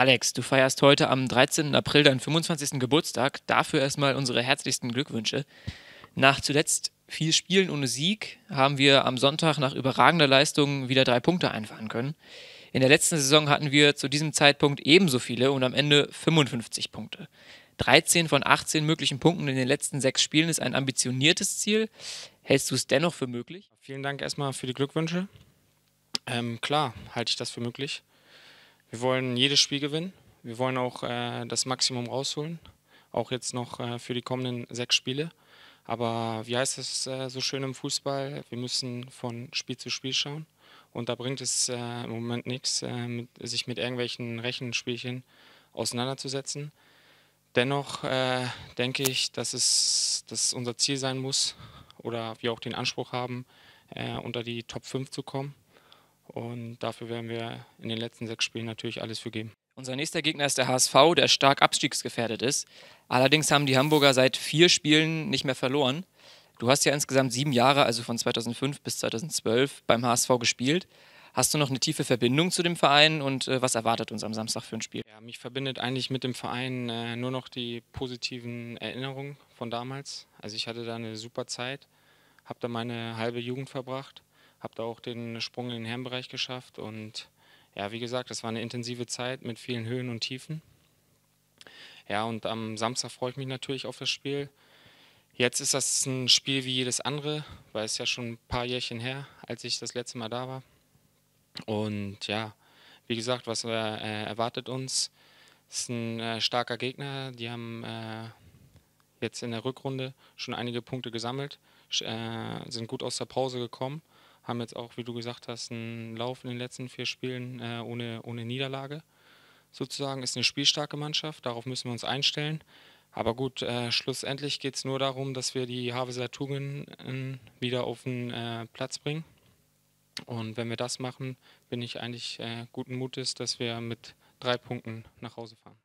Alex, du feierst heute am 13. April deinen 25. Geburtstag. Dafür erstmal unsere herzlichsten Glückwünsche. Nach zuletzt viel Spielen ohne Sieg haben wir am Sonntag nach überragender Leistung wieder drei Punkte einfahren können. In der letzten Saison hatten wir zu diesem Zeitpunkt ebenso viele und am Ende 55 Punkte. 13 von 18 möglichen Punkten in den letzten sechs Spielen ist ein ambitioniertes Ziel. Hältst du es dennoch für möglich? Vielen Dank erstmal für die Glückwünsche. Ähm, klar, halte ich das für möglich. Wir wollen jedes Spiel gewinnen. Wir wollen auch äh, das Maximum rausholen, auch jetzt noch äh, für die kommenden sechs Spiele. Aber wie heißt es äh, so schön im Fußball? Wir müssen von Spiel zu Spiel schauen. Und da bringt es äh, im Moment nichts, äh, mit, sich mit irgendwelchen Rechenspielchen auseinanderzusetzen. Dennoch äh, denke ich, dass es, dass es unser Ziel sein muss oder wir auch den Anspruch haben, unter die Top 5 zu kommen. Und dafür werden wir in den letzten sechs Spielen natürlich alles für geben. Unser nächster Gegner ist der HSV, der stark abstiegsgefährdet ist. Allerdings haben die Hamburger seit vier Spielen nicht mehr verloren. Du hast ja insgesamt sieben Jahre, also von 2005 bis 2012, beim HSV gespielt. Hast du noch eine tiefe Verbindung zu dem Verein und äh, was erwartet uns am Samstag für ein Spiel? Ja, mich verbindet eigentlich mit dem Verein äh, nur noch die positiven Erinnerungen von damals. Also ich hatte da eine super Zeit, habe da meine halbe Jugend verbracht habe da auch den Sprung in den Herrenbereich geschafft. Und ja, wie gesagt, das war eine intensive Zeit mit vielen Höhen und Tiefen. Ja, und am Samstag freue ich mich natürlich auf das Spiel. Jetzt ist das ein Spiel wie jedes andere, weil es ja schon ein paar Jährchen her, als ich das letzte Mal da war. Und ja, wie gesagt, was äh, äh erwartet uns? Es ist ein äh, starker Gegner. Die haben äh, jetzt in der Rückrunde schon einige Punkte gesammelt, äh, sind gut aus der Pause gekommen haben jetzt auch, wie du gesagt hast, einen Lauf in den letzten vier Spielen äh, ohne, ohne Niederlage. Sozusagen ist eine spielstarke Mannschaft, darauf müssen wir uns einstellen. Aber gut, äh, schlussendlich geht es nur darum, dass wir die Haveser Tugenden äh, wieder auf den äh, Platz bringen. Und wenn wir das machen, bin ich eigentlich äh, guten Mutes, dass wir mit drei Punkten nach Hause fahren.